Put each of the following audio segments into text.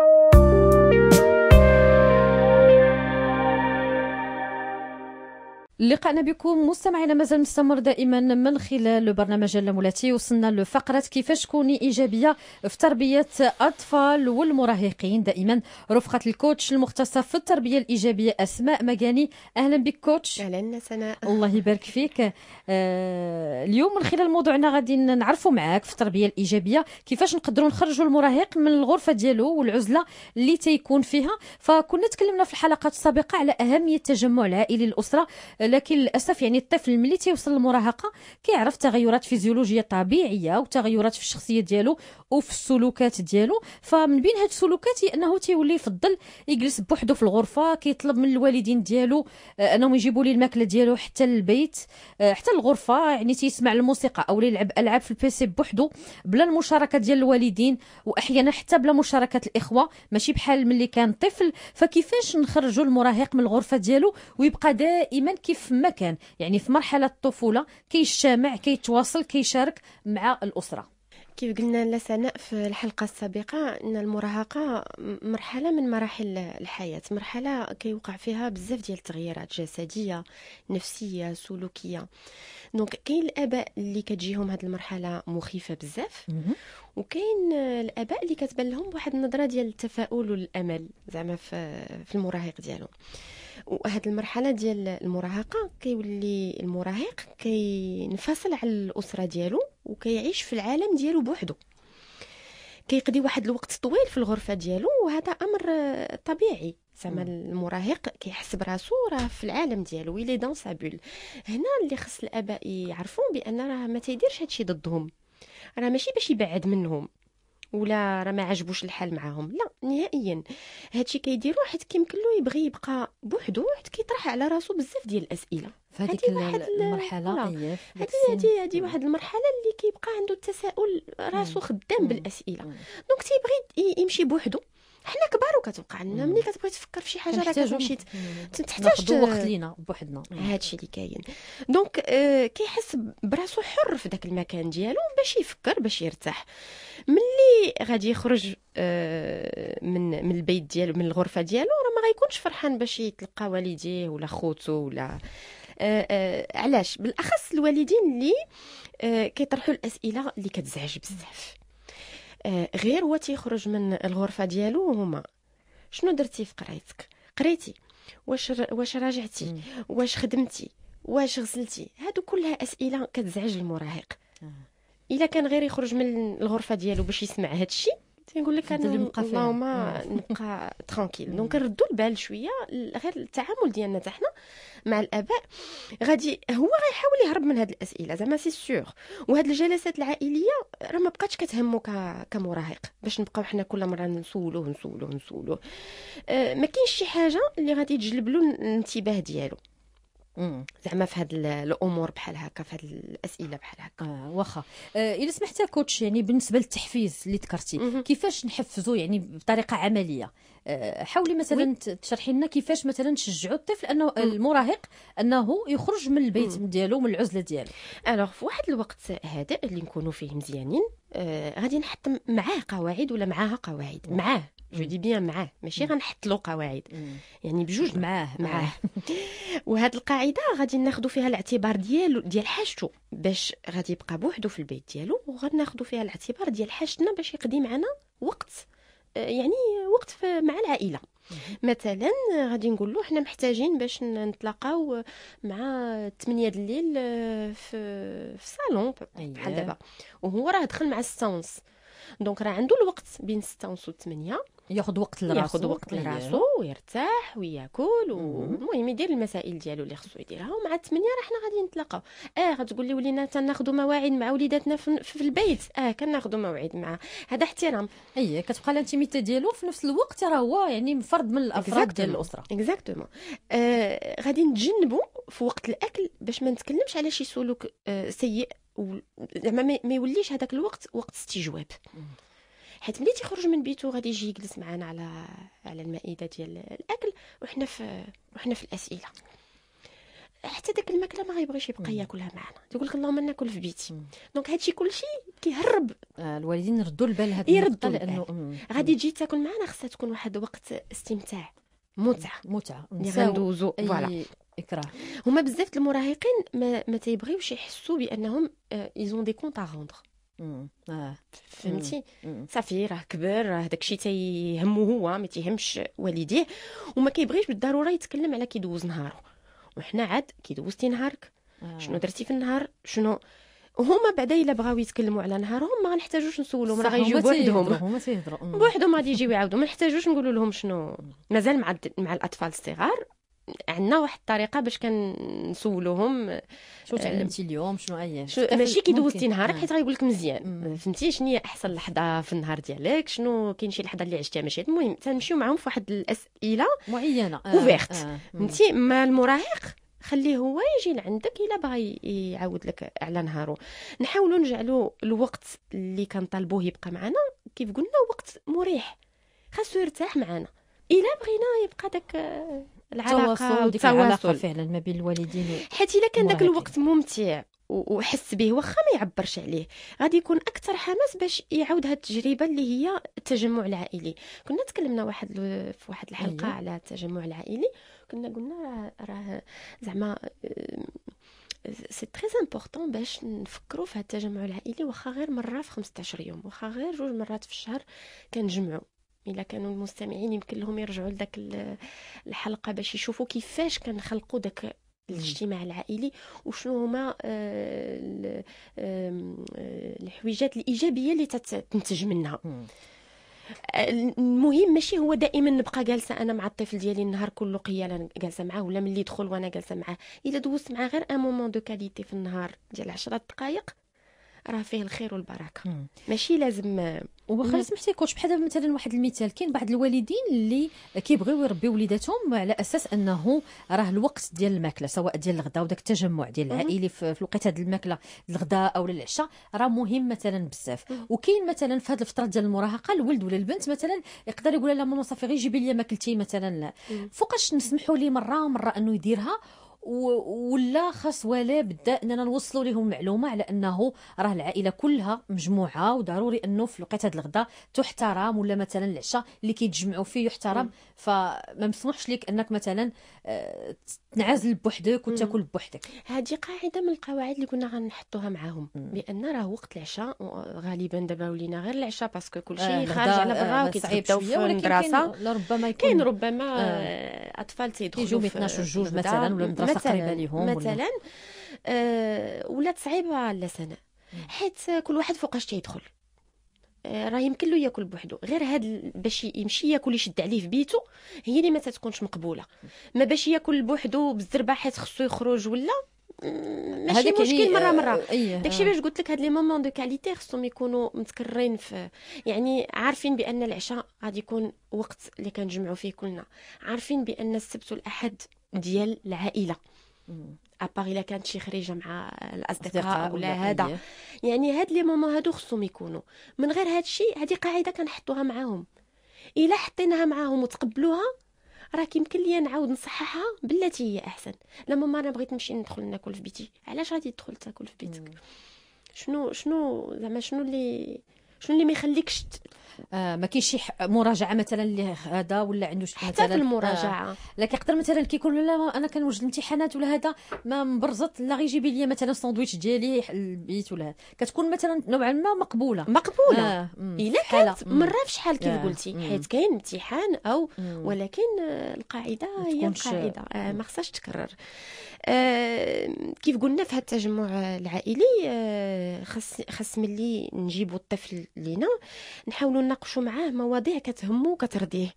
you لقاءنا بكم مستمعينا مازال مستمر دائما من خلال برنامج اللامولاتي وصلنا لفقرة كيفاش كوني إيجابية في تربية أطفال والمراهقين دائما رفقة الكوتش المختصة في التربية الإيجابية أسماء مجاني أهلا بك كوتش أهلا سناء الله يبارك فيك آه اليوم من خلال موضوعنا غادي نعرفوا معاك في التربية الإيجابية كيفاش نقدروا نخرجوا المراهق من الغرفة ديالو والعزلة اللي تيكون فيها فكنا تكلمنا في الحلقات السابقة على أهمية التجمع العائلي للأسرة آه، لكن للاسف يعني الطفل ملي تيوصل للمراهقه كيعرف تغيرات فيزيولوجيه طبيعيه وتغيرات في الشخصيه ديالو وفي السلوكات ديالو فمن بين هاد السلوكات انه تيولي يفضل يجلس بوحدو في الغرفه كيطلب من الوالدين ديالو آه، انهم يجيبوا ليه الماكله ديالو حتى للبيت آه، حتى الغرفه يعني تيسمع الموسيقى او يلعب العاب في البيسي بوحدو بلا المشاركه ديال الوالدين واحيانا حتى بلا مشاركه الاخوه ماشي بحال ملي كان طفل فكيفاش نخرجوا المراهق من الغرفه ديالو ويبقى دائما كيف كيف ما كان يعني في مرحله الطفوله كيجتمع كيتواصل كيشارك مع الاسره كيف قلنا لسناء في الحلقة السابقة أن المراهقة مرحلة من مراحل الحياة مرحلة كيوقع فيها بزاف ديال التغييرات جسدية نفسية سلوكية دونك كاين الآباء اللي كتجيهم هذه المرحلة مخيفة بزاف وكاين الآباء اللي كتبان لهم واحد النظرة ديال التفاؤل والأمل زعما في المراهق ديالهم وهاد المرحله ديال المراهقه كيولي المراهق كينفصل على الاسره ديالو وكيعيش في العالم ديالو بوحدو كيقضي واحد الوقت طويل في الغرفه ديالو وهذا امر طبيعي زعما المراهق كيحس براسو راه في العالم ديالو ويلي دون سابول هنا اللي خص الاباء يعرفوا بان راه ما تيديرش هادشي ضدهم راه ماشي باش يبعد منهم ولا راه ما عجبوش الحال معاهم لا نهائيا هادشي كيديرو حيت كيمكن له يبغي يبقى بوحدو حيت كيطرح على راسو بزاف ديال الاسئله واحد المرحله هذه هذه واحد المرحله اللي كيبقى عنده التساؤل راسو خدام بالاسئله دونك تيبغي يمشي بوحدو حنا كبار وكتوقع لنا ملي كتبغي تفكر في شي حاجه راه كتمشي تحتاج وقت لينا بوحدنا هادشي اللي كاين دونك آه كيحس براسو حر في داك المكان ديالو باش يفكر باش يرتاح ملي غادي يخرج آه من من البيت ديالو من الغرفه ديالو راه ما غيكونش فرحان باش يتلقى والديه ولا خوتو ولا آه آه علاش بالاخص الوالدين اللي آه كيطرحوا الاسئله اللي كتزعج بزاف آه، غير هو تيخرج من الغرفه ديالو هما شنو درتي في قرايتك قريتي واش واش راجعتي واش خدمتي واش غسلتي هادو كلها اسئله كتزعج المراهق آه. الا كان غير يخرج من الغرفه ديالو باش يسمع هادشي تيقول لك انا اللهم آه. نبقى ترانكيل دونك نردوا البال شويه غير التعامل ديالنا حتى حنا مع الاباء غادي هو غيحاول يهرب من هذه الاسئله زعما سي سيغ وهاد الجلسات العائليه راه ما بقاتش كتهمو كمراهق باش نبقاو حنا كل مره نسولوه نسولوه نسولوه أه ما كاينش شي حاجه اللي غادي تجلب له الانتباه ديالو زعما في هاد الامور بحال هكا في هاد الاسئله بحال هكا آه واخا آه الا سمحتي كوتش يعني بالنسبه للتحفيز اللي ذكرتي كيفاش نحفزو يعني بطريقه عمليه آه حاولي مثلا تشرحي لنا كيفاش مثلا تشجعوا الطفل انه المراهق انه يخرج من البيت ديالو من العزله ديالو الوغ في واحد الوقت هذا اللي نكونوا فيه مزيانين آه غادي نحط معاه قواعد ولا معاها قواعد معاه جو دي بيان معاه ماشي غنحط له قواعد يعني بجوج معاه معاه وهاد القاعده غادي ناخذ فيها الاعتبار ديال ديال حاجته باش غادي يبقى بوحدو في البيت ديالو وغناخذ فيها الاعتبار ديال حاجتنا باش يقضي معنا وقت آه، يعني وقت مع العائله مثلا آه، غادي نقول له حنا محتاجين باش نتلاقاو آه، مع 8 د الليل في في الصالون أيوة. بحال دابا وهو راه دخل مع 6 ونص دونك راه عنده الوقت بين 6 ونص و 8 ياخذ وقت لراسو ياخذ وقت لراسو ويرتاح وياكل ومهم يدير المسائل ديالو اللي خصو يديرها ومع الثمانيه راه حنا غادي نتلاقاو اه غتقول لي ولينا تناخذوا مواعيد مع وليداتنا في, في البيت اه كناخذوا مواعيد معاه هذا احترام اي كتبقى الانتيميتي ديالو في نفس الوقت راه هو يعني فرد من الافراد ديال الاسره اكزاكتومون آه غادي نتجنبوا في وقت الاكل باش ما نتكلمش على شي سلوك آه سيء زعما ما يوليش هذاك الوقت وقت استجواب حيت ملي تيخرج من بيتو غادي يجي يجلس معانا على على المائده ديال الاكل وحنا في وحنا في الاسئله حتى داك الماكله ما غيبغيش يبقى ياكلها معنا تيقول لك اللهم ناكل في بيتي دونك هادشي كلشي كيهرب آه الوالدين ردوا البال هاد يردوا لانه غادي تجي تاكل معنا خصها تكون واحد وقت استمتاع متعه متعه ندوزو فوالا اكراه هما بزاف المراهقين ما, ما تيبغيوش يحسوا بانهم ايزون دي كونت ا روندر آه. فهمتي صافي راه كبر راه داكشي تيهمو هو ما تيهمش والديه وما كيبغيش بالضروره يتكلم على كيدوز نهارو وحنا عاد كيدوزتي نهارك آه. شنو درتي في النهار شنو هما بعدا الا بغاو يتكلموا على نهارهم ما غنحتاجوش نسولهم راه غيجيو بوحدهم هما تيهضروا بوحدهم غادي يجيو يعاودوا ما نحتاجوش نقولوا لهم شنو مازال مع مع الاطفال الصغار عندنا واحد الطريقه باش كنسولوهم شو آه، تعلمتي اليوم شنو هي شو ماشي كي دوزتي نهارك آه. حيت غيقول لك مزيان فهمتي شنو هي احسن لحظه في النهار ديالك شنو كاين شي لحظه اللي عشتيها ماشي المهم تنمشيو معاهم في واحد الاسئله معينه اوفيرت آه، فهمتي ما المراهق خليه هو يجي لعندك الا باغي يعاود لك على نهارو نحاولوا نجعلوا الوقت اللي كنطالبوه يبقى معنا كيف قلنا وقت مريح خاصو يرتاح معنا الا بغينا يبقى داك العلاقه ديك العلاقه فعلا ما بين الوالدين حيت الا كان ذاك الوقت ممتع وحس به واخا ما يعبرش عليه غادي يكون اكثر حماس باش يعاود هذه التجربه اللي هي التجمع العائلي كنا تكلمنا واحد في واحد الحلقه أيه. على التجمع العائلي كنا قلنا راه زعما سي تري امبورطون باش نفكروا في هذا التجمع العائلي واخا غير مره في 15 يوم واخا غير جوج مرات في الشهر كنجمعوا الا كانوا المستمعين يمكن لهم يرجعوا لذاك الحلقه باش يشوفوا كيفاش كنخلقوا داك الاجتماع العائلي وشنو هما آه، آه، الحويجات الايجابيه اللي تنتج منها المهم ماشي هو دائما نبقى جالسه انا مع الطفل ديالي النهار كله قيالا جالسه معاه ولا ملي يدخل وانا جالسه معاه الا دوزت معاه غير ان مومون دو كاليتي في النهار ديال 10 دقائق راه فيه الخير والبركه ماشي لازم وبخير سمحتي كوتش بحال مثلا واحد المثال كاين بعض الوالدين اللي كيبغيو يربيو وليداتهم على اساس انه راه الوقت ديال الماكله سواء ديال الغداء وداك التجمع ديال العائلي في الوقت ديال الماكله الغداء او العشاء راه مهم مثلا بزاف وكاين مثلا في هذه الفتره ديال المراهقه الولد ولا البنت مثلا يقدر يقول لها ماما صافي غير جيبي لي ماكلتي مثلا فوقاش نسمحوا ليه مره مره انه يديرها ولا خاص ولا بدا اننا نوصلوا لهم معلومه على انه راه العائله كلها مجموعه وضروري انه في الوقت هذا الغداء تحترم ولا مثلا العشاء اللي كيتجمعوا فيه يحترم فما مسموحش لك انك مثلا آه، تنعزل بوحدك وتاكل بوحدك هذه قاعده من القواعد اللي كنا غنحطوها معاهم بان راه وقت العشاء غالبا دابا ولينا غير العشاء باسكو كل آه، شيء خارج على آه، برا وكيتغداو في المدرسه ربما كاين ربما آه، اطفال تيدخلوا يجيو 12 جوج مثلا ولا المدرسه قريبه ليهم مثلا ولات صعيبه على سنه حيت كل واحد فوقاش تيدخل آه، راه يمكن له ياكل بوحدو غير هاد باش يمشي ياكل يشد عليه في بيته هي اللي ما تتكونش مقبوله ما باش ياكل بوحدو بالزربه حيت خصو يخرج ولا ماشي يعني، مشكل مره مره آه، أيه داكشي آه. باش قلت لك هاد لي مومون دو كاليتي خصهم يكونوا متكررين في يعني عارفين بان العشاء غادي يكون وقت اللي كنجمعوا فيه كلنا عارفين بان السبت والاحد ديال العائله اباغ الا كانت شي خريجه مع الاصدقاء ولا هذا يعني هاد لي مومون هادو خصهم يكونوا من غير هاد الشيء هذه قاعده كنحطوها معاهم الا حطيناها معاهم وتقبلوها راك يمكن لي نعاود نصححها بلاتي هي احسن لا ماما انا بغيت نمشي ندخل ناكل في بيتي علاش غادي تدخل تاكل في بيتك شنو شنو زعما شنو اللي شنو اللي ما يخليكش آه، ما كاينش شي مراجعه مثلا اللي هذا ولا عنده شي حتى في المراجعه آه لا كيقدر مثلا كيقول لا انا كنوجد الامتحانات ولا هذا ما مبرزط لا غير لي مثلا الساندويتش ديالي البيت ولا هذا كتكون مثلا نوعا ما مقبوله مقبوله آه. الا كانت مره في شحال كيف آه، قلتي حيت كاين امتحان او ولكن القاعده هي القاعده آه ما خصهاش تكرر آه كيف قلنا في هذا التجمع العائلي آه خص خص ملي نجيبوا الطفل لينا نحاولوا نناقشوا معاه مواضيع كتهمو وكترضيه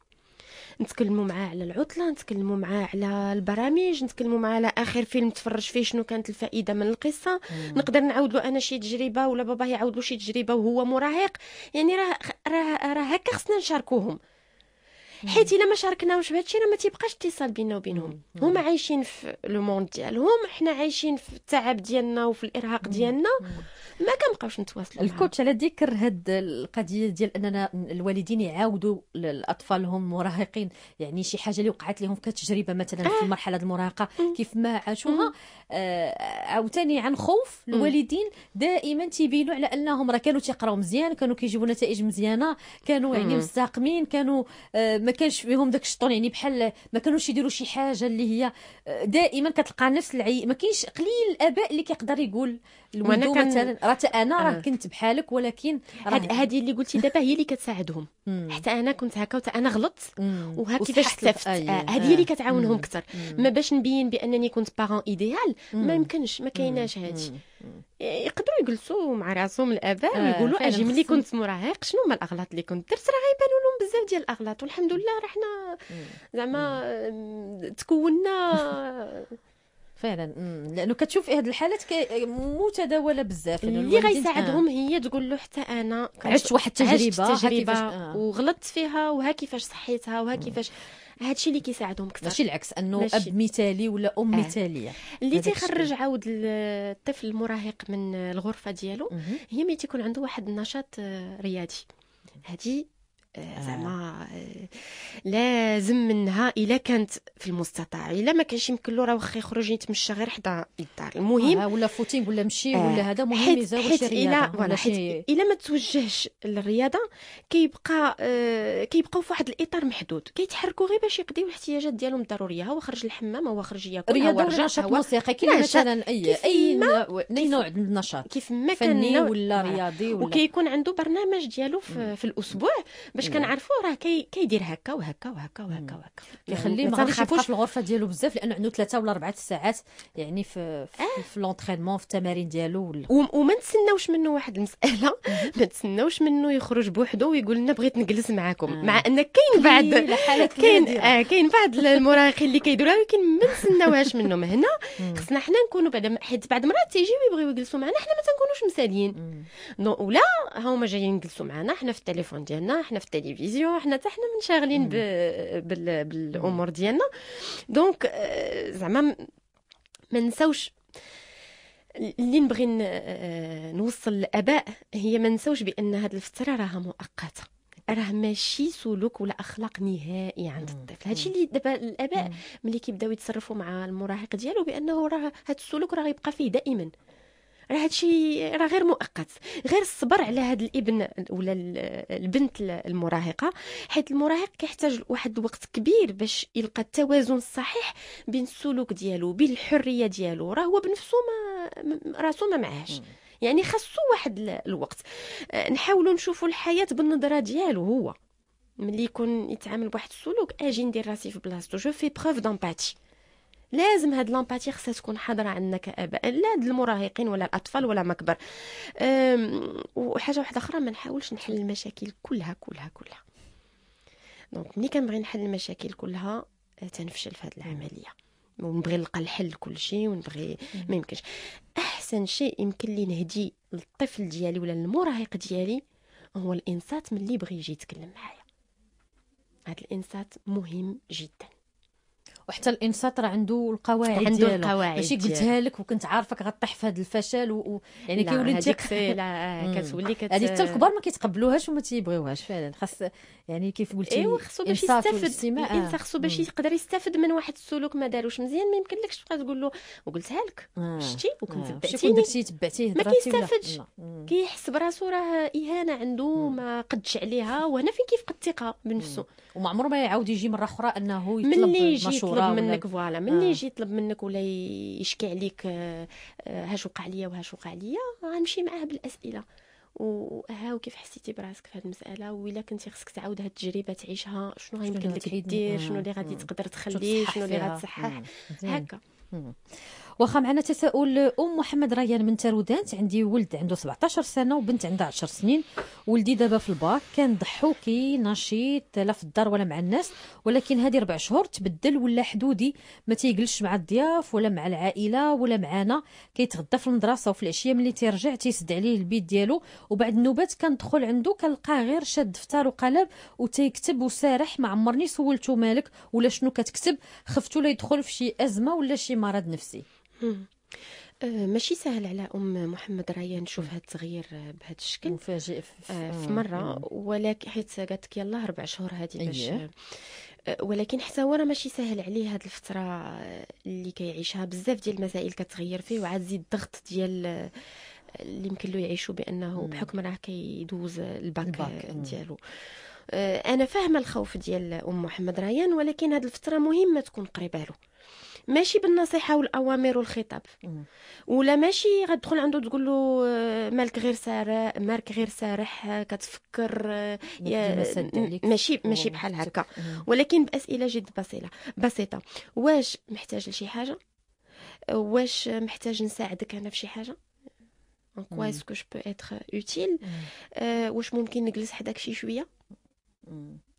نتكلموا معاه على العطله نتكلموا معاه على البرامج نتكلموا معاه على اخر فيلم تفرج فيه شنو كانت الفائده من القصه مم. نقدر نعاود له انا شي تجربه ولا بابا يعاود له شي تجربه وهو مراهق يعني راه راه را هكا خصنا نشاركوهم حيت الا ما شاركناهمش الشيء راه ما تيبقاش اتصال بيننا وبينهم هما عايشين في لو موند ديالهم حنا عايشين في التعب ديالنا وفي الارهاق ديالنا ما كنبقاوش نتواصلوا الكوتش على ذكر هاد القضيه ديال اننا الوالدين يعاودوا لاطفالهم مراهقين يعني شي حاجه اللي وقعت لهم كتجربه مثلا في آه. مرحله المراهقه كيف ما عاشوها آه، عاوتاني عن خوف الوالدين دائما تيبينوا على انهم راه كانوا تيقراو مزيان كانوا كيجيبوا نتائج مزيانه كانوا يعني مستقمين كانوا آه، ما ما كانش فيهم داك الشطون يعني بحال ما كانوش يديروا شي حاجه اللي هي آه، دائما كتلقى نفس العي ما كاينش قليل الاباء اللي كيقدر يقول وانا كان... مثلا راه انا راه آه. كنت بحالك ولكن هذه هاد... اللي قلتي دابا هي اللي كتساعدهم حتى انا كنت هكا وحتى انا غلطت وها كيفاش تلفت هذه هي اللي آه. كتعاونهم اكثر ما باش نبين بانني كنت بارون ايديال ما يمكنش ما كايناش هذه يقدروا يجلسوا مع راسهم الاباء آه ويقولوا اجي ملي كنت مراهق شنو هما الاغلاط اللي كنت درت راه غيبانوا لهم بزاف ديال الاغلاط والحمد لله راه حنا زعما تكوننا فعلا لانه كتشوف هاد الحالات متداوله بزاف اللي غيساعدهم آه. هي تقول له حتى انا عشت واحد التجربه عشت تجربه آه. وغلطت فيها وها كيفاش صحيتها وها كيفاش هذا الشيء اللي كيساعدهم اكثر ماشي العكس انه ماشي. اب مثالي ولا ام آه. مثاليه اللي تيخرج عاود الطفل المراهق من الغرفه ديالو هي ملي تيكون عنده واحد النشاط آه، رياضي هذه آه. زعما آه، لازم منها الا كانت في المستطاع الا ما كانش يمكن له راه واخا يخرج يتمشى غير حدا الدار المهم آه ولا فوتينغ ولا مشي آه، ولا هذا مهم يزاوج الرياضه ولا حيت الا ما توجهش للرياضه كيبقى آه كيبقاو في واحد الاطار محدود كيتحركوا غير باش يقضيو الاحتياجات ديالهم الضروريه هو خرج للحمام هو خرج ياكل رياضه ولا نشاط موسيقي كاين مثلا اي اي اي نوع من النشاط كيف ما كان ولا رياضي ولا وكيكون عنده برنامج ديالو في, في الاسبوع باش باش أيوة. كنعرفوا راه كيدير هكا وهكا وهكا وهكا وهكا كيخليه يعني ما غاديش في الغرفه ديالو بزاف لانه عنده ثلاثه ولا اربعه ساعات يعني في آه. في لونترينمون في التمارين ديالو ولا وما نتسناوش منه واحد المساله ما نتسناوش منه يخرج بوحدو ويقول لنا بغيت نجلس معاكم آه. مع ان كاين بعض كاين آه كاين بعض المراهقين اللي كيديروها ولكن ما نتسناوهاش منهم هنا خصنا حنا نكونوا بعد حيت بعض المرات تيجيو يبغيو يجلسوا معنا حنا ما تنكونوش مساليين ولا هما جايين يجلسوا معنا حنا في التليفون ديالنا حنا في التلفزيون حنا حتى حنا منشغلين بالامور ديالنا دونك آه، زعما ما نساوش اللي نبغي آه، نوصل للاباء هي ما نساوش بان هذه الفتره راها مؤقته راه ماشي سلوك ولا اخلاق نهائي عند الطفل هادشي اللي دابا الاباء ملي كيبداو يتصرفوا مع المراهق ديالو بانه راه هذا السلوك راه غيبقى فيه دائما راه هادشي راه غير مؤقت غير الصبر على هاد الابن ولا البنت المراهقه حيت المراهق كيحتاج واحد الوقت كبير باش يلقى التوازن الصحيح بين السلوك ديالو بين الحريه ديالو راه هو بنفسه ما راسو ما معاهش يعني خاصو واحد الوقت نحاولوا نشوفوا الحياه بالنظره ديالو هو ملي يكون يتعامل بواحد السلوك اجي ندير راسي في بلاصتو جو في بروف دامباتي لازم هاد لامباتي خصها تكون حاضره عندنا كاباء لا هاد المراهقين ولا الاطفال ولا ما كبر وحاجه واحده اخرى ما نحاولش نحل المشاكل كلها كلها كلها دونك ملي كنبغي نحل المشاكل كلها آه، تنفشل في هاد العمليه ونبغي نلقى الحل لكل شيء ونبغي ما يمكنش احسن شيء يمكن لي نهدي للطفل ديالي ولا المراهق ديالي هو الانصات ملي بغي يجي يتكلم معايا هذا الانصات مهم جدا وحتى الانسات راه عنده القواعد عنده القواعد ماشي قلتها لك وكنت عارفك غطيح في هذا الفشل و... و... يعني كيولي انت آه، كتولي كت هذه حتى الكبار ما كيتقبلوهاش وما تيبغيوهاش فعلا خاص يعني كيف قلتي ايوا خصو باش يستافد الانسان إيه، خصو باش يقدر يستافد من واحد السلوك ما داروش مزيان ما يمكنلكش تبقى تقول له وقلتها لك آه. شتي آه. وكنت تبعتيني شتي تبعتيه ما كيستافدش كيحسب راسو راه اهانه عنده ما قدش عليها وهنا فين كيفقد الثقه بنفسه وما عمره ما يعاود يجي مره اخرى انه يطلب ملي يجي يطلب منك فوالا آه. ملي يجي يطلب منك ولا يشكي عليك آه، آه، هاش وقع ليا وهاش وقع ليا غنمشي معاه بالاسئله وها وكيف حسيتي براسك في هذه المساله ولا كنتي خصك تعاود هذه التجربه تعيشها شنو غيمكن لك دير شنو اللي غادي تقدر تخليه شنو اللي غتصحح تصحح هكا واخا معنا تساؤل ام محمد ريان من ترودانت عندي ولد عنده 17 سنه وبنت عندها 10 سنين ولدي دابا في الباك كان ضحوكي نشيط لا في الدار ولا مع الناس ولكن هذه ربع شهور تبدل ولا حدودي ما تيجلش مع الضياف ولا مع العائله ولا معانا كيتغدى في المدرسه وفي العشيه ملي تيرجع تيسد عليه البيت ديالو وبعد النوبات كندخل عنده كنلقاه غير شاد دفتر وقلم وتيكتب وسارح ما عمرني سولته مالك ولا شنو كتكتب خفتو لا يدخل في شي ازمه ولا شي مرض نفسي آه، ماشي سهل على ام محمد رايا نشوف هذا التغيير آه، بهذا الشكل مفاجئ في, آه في آه، مره ولكن حيت قالت لك يلاه ربع شهور هذه باش ولكن حتى هو راه ماشي سهل عليه هاد الفتره اللي كيعيشها بزاف ديال المسائل كتغير فيه وعاد زيد الضغط ديال اللي يمكن له يعيشوا بانه بحكم راه كيدوز الباك, الباك. ديالو مم. آه، انا فاهمه الخوف ديال ام محمد ريان ولكن هذه الفتره مهمه تكون قريبه له ماشي بالنصيحه والاوامر والخطاب ولا ماشي غتدخل عنده تقول له آه، مالك غير سارح مالك آه، غير سارح كتفكر يا ماشي ماشي بحال هكا ولكن باسئله جد بسيطه بسيطه واش محتاج لشي حاجه واش محتاج نساعدك انا في شي حاجه ان كوا اسكو جو بو اتر اوتيل واش ممكن نجلس حداك شي شويه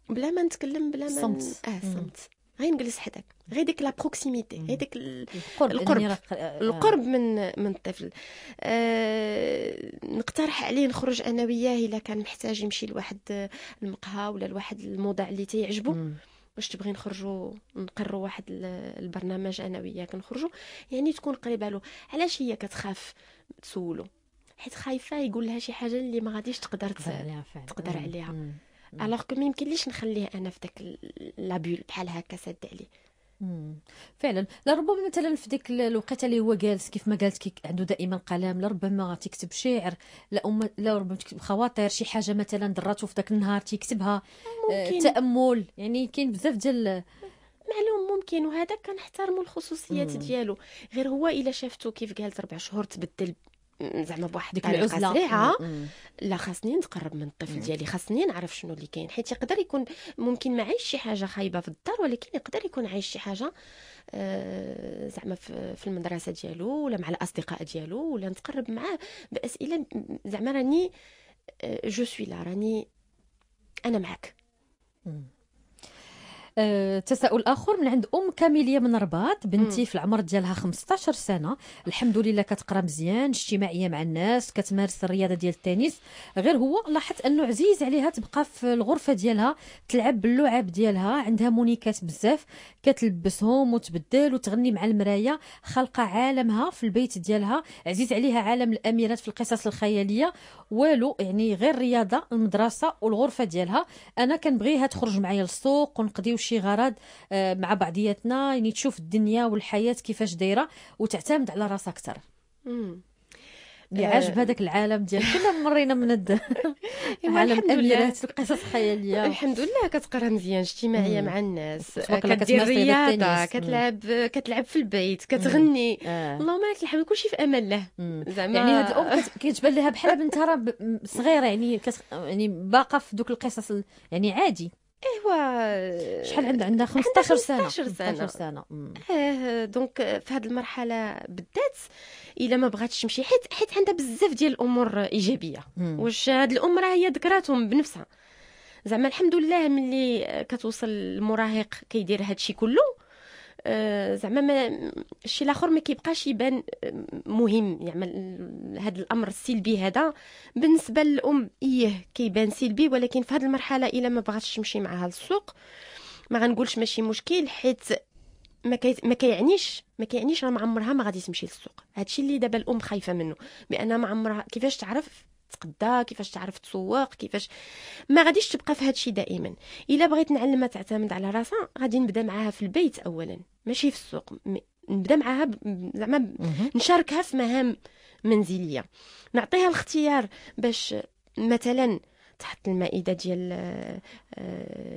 بلا ما نتكلم بلا ما الصمت اه الصمت غير نجلس حداك غير ديك لا بروكسيميتي غير ديك القرب القرب, آه. القرب من من الطفل آه نقترح عليه نخرج انا وياه الا كان محتاج يمشي لواحد المقهى ولا لواحد الموضع اللي تيعجبو واش تبغي نخرجوا نقروا واحد البرنامج انا وياك نخرجوا يعني تكون قريبه له علاش هي كتخاف تسولو حيت خايفه يقول لها شي حاجه اللي ما غاديش تقدر تقدر عليها, تقدر عليها. الوغ كو ما نخليه انا في داك لابول بحال هكا سد عليه فعلا لربما مثلا في ديك الوقيته اللي هو جالس كيف ما قالت عنده دائما قلم لربما تكتب شعر لا أم... لا ربما تكتب خواطر شي حاجه مثلا دراتو في ذاك النهار تيكتبها آه تامل يعني كاين بزاف ديال معلوم ممكن وهذا كنحترموا الخصوصيات ديالو غير هو الا شافته كيف قالت ربع شهور تبدل زعما بواحد الطريقه سريعه لا خاصني نتقرب من الطفل ديالي خاصني نعرف شنو اللي كاين حيت يقدر يكون ممكن ما عايش شي حاجه خايبه في الدار ولكن يقدر يكون عايش شي حاجه آه، زعما في المدرسه ديالو ولا مع الاصدقاء ديالو ولا نتقرب معاه باسئله زعما راني جو سوي لا راني انا معك أه تساؤل اخر من عند ام كاميليه من رباط بنتي م. في العمر ديالها 15 سنه الحمد لله كتقرا مزيان اجتماعيه مع الناس كتمارس الرياضه ديال التنس غير هو لاحظت انه عزيز عليها تبقى في الغرفه ديالها تلعب باللعب ديالها عندها مونيكات بزاف كتلبسهم وتبدل وتغني مع المرايا خلقه عالمها في البيت ديالها عزيز عليها عالم الاميرات في القصص الخياليه والو يعني غير الرياضه المدرسه والغرفه ديالها انا كنبغيها تخرج معايا للسوق ونقضيو شي شي غرض آه، مع بعضياتنا يعني تشوف الدنيا والحياه كيفاش دايره وتعتمد على راسها اكثر اللي آه، عاجب هذاك العالم ديال كنا مرينا من الد الحمد لله القصص الخياليه الحمد لله كتقرا مزيان اجتماعيه مع الناس كدير رياضه كتلعب كتلعب في البيت كتغني آه. اللهم لك الحمد كلشي في امان له زعما يعني هاد الام كتبان لها بحال بنتها راه صغيره يعني يعني باقه في دوك القصص يعني عادي ايوا شحال عندها عندها 15 سنه 15 سنه 15 سنه اه دونك في هذه المرحله بالذات الا ما بغاتش تمشي حيت حيت عندها بزاف ديال الامور ايجابيه واش هذه الام راه هي ذكراتهم بنفسها زعما الحمد لله ملي كتوصل المراهق كيدير هذا الشيء كله آه، زعما ما الشيء الاخر ما كيبقاش يبان آه، مهم يعني هذا الامر السلبي هذا بالنسبه للام ايه كيبان سلبي ولكن في هذه المرحله الا ما بغاتش تمشي معها للسوق ما غنقولش ماشي مشكل حيت ما كي... ما كيعنيش ما كيعنيش راه ما عمرها ما غادي تمشي للسوق هادشي اللي دابا الام خايفه منه بان ما عمرها كيفاش تعرف تتقدا كيفاش تعرف تسوق كيفاش ما غاديش تبقى في الشيء دائما الا بغيت نعلمها تعتمد على راسها غادي نبدا معاها في البيت اولا ماشي في السوق نبدا معاها زعما نشاركها في مهام منزليه نعطيها الاختيار باش مثلا تحط المائدة ديال آه،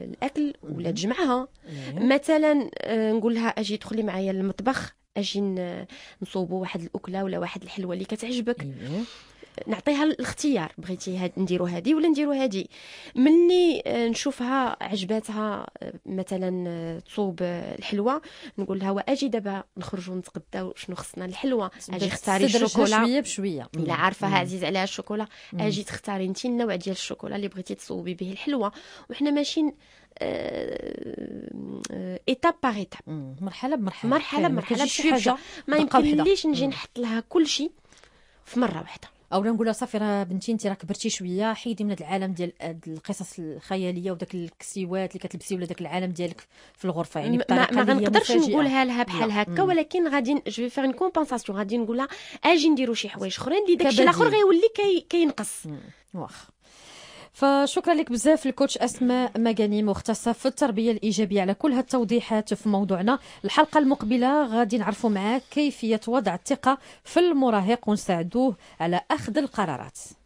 الأكل ولا تجمعها مثلا آه، نقول لها أجي دخلي معايا للمطبخ اجي نصوبوا واحد الاكله ولا واحد الحلوه اللي كتعجبك إيه. نعطيها الاختيار بغيتي هاد نديرو هادي ولا نديرو هادي ملي آه، نشوفها عجباتها آه، مثلا آه، تصوب الحلوى نقول لها واجي دابا نخرجوا نتغداو شنو خصنا الحلوى اجي اختاري الشوكولا شويه بشويه لا عارفه عزيز عليها الشوكولا اجي تختاري انت النوع ديال الشوكولا اللي بغيتي تصوبي به الحلوى وحنا ماشيين ايتاب بار ايتاب مرحله بمرحله مرحله بمرحله بشي حاجه ما يمكنليش نجي نحط لها كل شيء في مره واحده اولا نقول لها صافي راه بنتي انت راه كبرتي شويه حيدي من هذا العالم ديال القصص الخياليه وداك الكسيوات اللي كتلبسي ولا داك العالم ديالك في الغرفه يعني ما, ما غنقدرش نقولها لها بحال هكا ولكن غادي جو فيغ اون كومبونساسيون غادي نقول لها اجي نديرو شي حوايج اخرين اللي داكشي الاخر غيولي كينقص كي واخ فشكرا لك بزاف الكوتش اسماء مغاني مختصه في التربيه الايجابيه على كل هالتوضيحات في موضوعنا الحلقه المقبله غادي نعرفوا معاك كيفيه وضع الثقه في المراهق ونساعدوه على اخذ القرارات